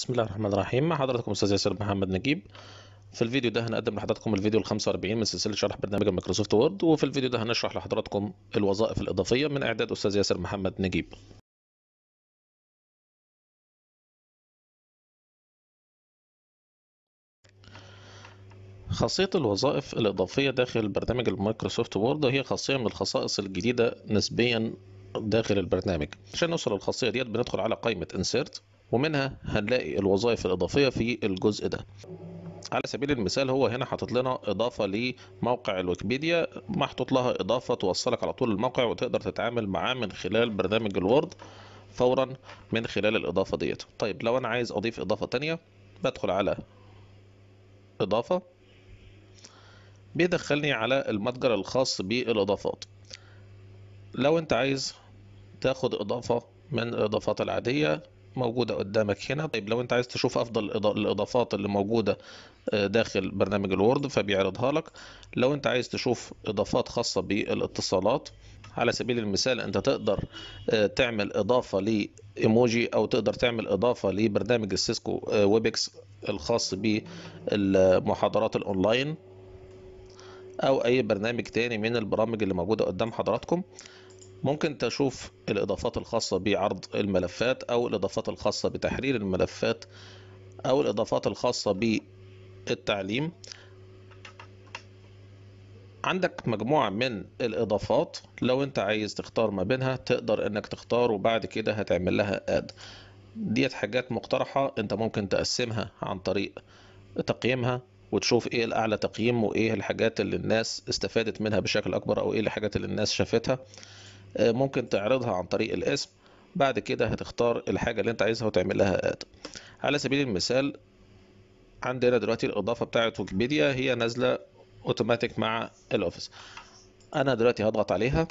بسم الله الرحمن الرحيم مع حضراتكم استاذ ياسر محمد نجيب في الفيديو ده هنقدم لحضراتكم الفيديو ال 45 من سلسله شرح برنامج الميكروسوفت وورد وفي الفيديو ده هنشرح لحضراتكم الوظائف الاضافيه من اعداد استاذ ياسر محمد نجيب خاصية الوظائف الإضافية داخل برنامج المايكروسوفت وورد هي خاصية من الخصائص الجديدة نسبيا داخل البرنامج عشان نوصل للخاصية ديت بندخل على قائمة insert ومنها هنلاقي الوظائف الإضافية في الجزء ده على سبيل المثال هو هنا حاطط لنا إضافة لموقع الويكيبيديا محطوط لها إضافة توصلك على طول الموقع وتقدر تتعامل معاه من خلال برنامج الوورد فورا من خلال الإضافة ديت طيب لو أنا عايز أضيف إضافة تانية بدخل على إضافة بيدخلني على المتجر الخاص بالإضافات لو أنت عايز تاخد إضافة من الإضافات العادية موجوده قدامك هنا طيب لو انت عايز تشوف افضل الاضافات اللي موجوده آه، داخل برنامج الوورد فبيعرضها لك لو انت عايز تشوف اضافات خاصه بالاتصالات على سبيل المثال انت تقدر آه، تعمل اضافه لايموجي او تقدر تعمل اضافه لبرنامج السيسكو آه، ويبكس الخاص بالمحاضرات الاونلاين او اي برنامج تاني من البرامج اللي موجوده قدام حضراتكم ممكن تشوف الإضافات الخاصة بعرض الملفات أو الإضافات الخاصة بتحرير الملفات أو الإضافات الخاصة بالتعليم عندك مجموعة من الإضافات لو أنت عايز تختار ما بينها تقدر أنك تختار وبعد كده هتعمل لها آد ديت حاجات مقترحة أنت ممكن تقسمها عن طريق تقييمها وتشوف ايه الاعلى تقييم وايه الحاجات اللي الناس استفادت منها بشكل اكبر او ايه الحاجات اللي الناس شافتها آه، ممكن تعرضها عن طريق الاسم بعد كده هتختار الحاجة اللي انت عايزها وتعمل لها اد على سبيل المثال عندنا دلوقتي الاضافة بتاعة ويكيبيديا هي نازلة اوتوماتيك مع الاوفيس انا دلوقتي هضغط عليها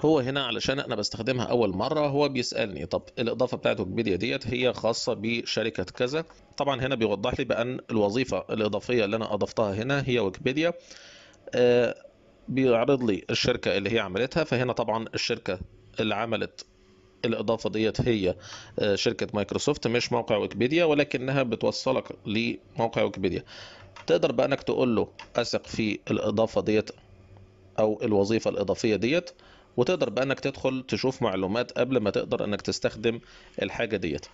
هو هنا علشان انا بستخدمها اول مره هو بيسالني طب الاضافه بتاعت ويكيبيديا ديت هي خاصه بشركه كذا طبعا هنا بيوضح لي بان الوظيفه الاضافيه اللي انا اضفتها هنا هي ويكيبيديا بيعرض لي الشركة اللي هي عملتها فهنا طبعا الشركة اللي عملت الإضافة ديت هي آه، شركة مايكروسوفت مش موقع ويكيبيديا ولكنها بتوصلك لموقع ويكيبيديا تقدر بقى انك تقول له اثق في الإضافة ديت أو الوظيفة الإضافية ديت وتقدر بقى انك تدخل تشوف معلومات قبل ما تقدر انك تستخدم الحاجة ديت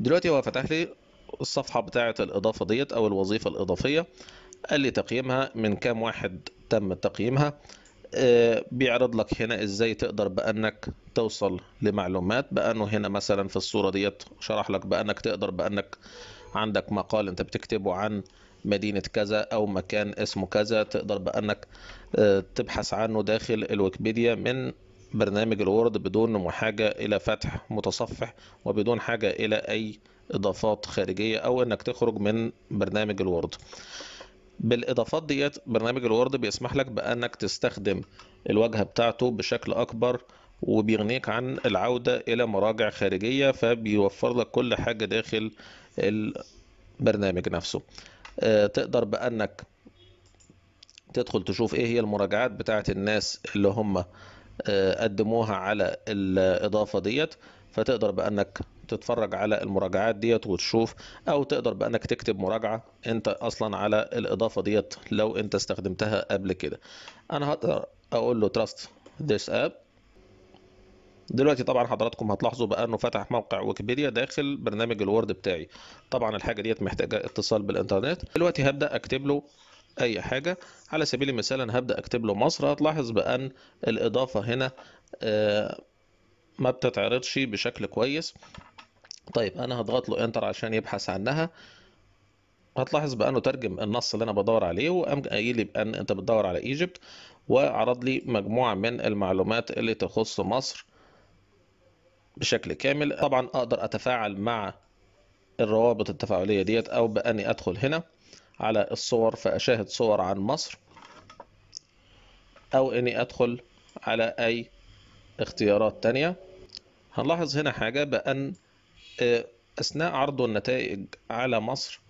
دلوقتي هو فتح لي الصفحة بتاعة الإضافة ديت أو الوظيفة الإضافية قال لي تقييمها من كام واحد تم تقييمها آه، بيعرض لك هنا ازاي تقدر بانك توصل لمعلومات بانه هنا مثلا في الصوره ديت شرح لك بانك تقدر بانك عندك مقال انت بتكتبه عن مدينة كذا أو مكان اسمه كذا تقدر بأنك آه، تبحث عنه داخل الويكيبيديا من برنامج الوورد بدون حاجة إلى فتح متصفح وبدون حاجة إلى أي إضافات خارجية أو إنك تخرج من برنامج الوورد بالاضافات ديت برنامج الوورد بيسمح لك بانك تستخدم الواجهه بتاعته بشكل اكبر وبيغنيك عن العوده الى مراجع خارجيه فبيوفر لك كل حاجه داخل البرنامج نفسه آه، تقدر بانك تدخل تشوف ايه هي المراجعات بتاعه الناس اللي هم آه، قدموها على الاضافه ديت فتقدر بانك تتفرج على المراجعات ديت وتشوف او تقدر بانك تكتب مراجعه انت اصلا على الاضافه ديت لو انت استخدمتها قبل كده انا هقدر اقول له تراست ذيس اب دلوقتي طبعا حضراتكم هتلاحظوا بانه فتح موقع ويكيبيديا داخل برنامج الوورد بتاعي طبعا الحاجه ديت محتاجه اتصال بالانترنت دلوقتي هبدا اكتب له اي حاجه على سبيل المثال انا هبدا اكتب له مصر هتلاحظ بان الاضافه هنا آه ما بتتعرضش بشكل كويس طيب انا هضغط له انتر عشان يبحث عنها هتلاحظ بانه ترجم النص اللي انا بدور عليه وقام قايل لي بان انت بتدور على ايجيبت وعرض لي مجموعه من المعلومات اللي تخص مصر بشكل كامل طبعا اقدر اتفاعل مع الروابط التفاعليه ديت او باني ادخل هنا على الصور فاشاهد صور عن مصر او اني ادخل على اي اختيارات تانية هنلاحظ هنا حاجة بأن أثناء عرضه النتائج على مصر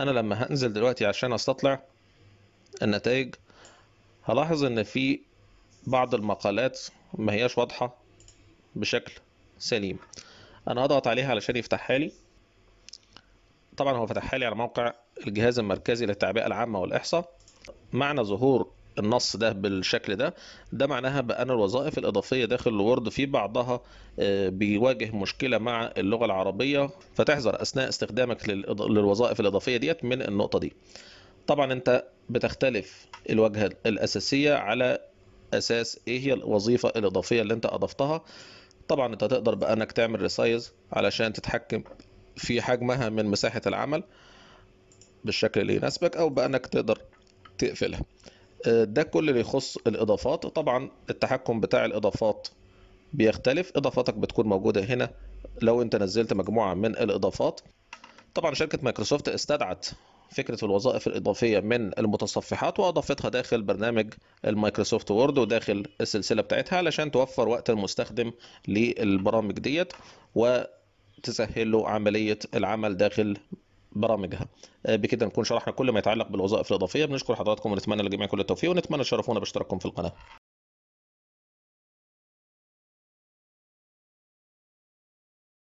أنا لما هنزل دلوقتي عشان أستطلع النتائج هلاحظ إن في بعض المقالات ما هياش واضحة بشكل سليم أنا هضغط عليها علشان يفتحها لي طبعا هو فتحها لي على موقع الجهاز المركزي للتعبئة العامة والإحصاء معنى ظهور النص ده بالشكل ده ده معناها بأن الوظائف الإضافية داخل الوورد في بعضها آه، بيواجه مشكلة مع اللغة العربية فتحذر أثناء استخدامك للوظائف الإضافية ديت من النقطة دي طبعا أنت بتختلف الواجهة الأساسية على أساس إيه هي الوظيفة الإضافية اللي أنت أضفتها طبعا أنت تقدر بأنك تعمل ريسايز علشان تتحكم في حجمها من مساحة العمل بالشكل اللي يناسبك أو بأنك تقدر تقفلها ده كل اللي يخص الاضافات طبعا التحكم بتاع الاضافات بيختلف اضافاتك بتكون موجوده هنا لو انت نزلت مجموعه من الاضافات طبعا شركه مايكروسوفت استدعت فكره الوظائف الاضافيه من المتصفحات واضافتها داخل برنامج المايكروسوفت وورد وداخل السلسله بتاعتها علشان توفر وقت المستخدم للبرامج ديت وتسهل له عمليه العمل داخل برامجها آه، بكده نكون شرحنا كل ما يتعلق بالوظائف الاضافيه بنشكر حضراتكم ونتمنى للجميع كل التوفيق ونتمنى تشرفونا باشتراككم في القناه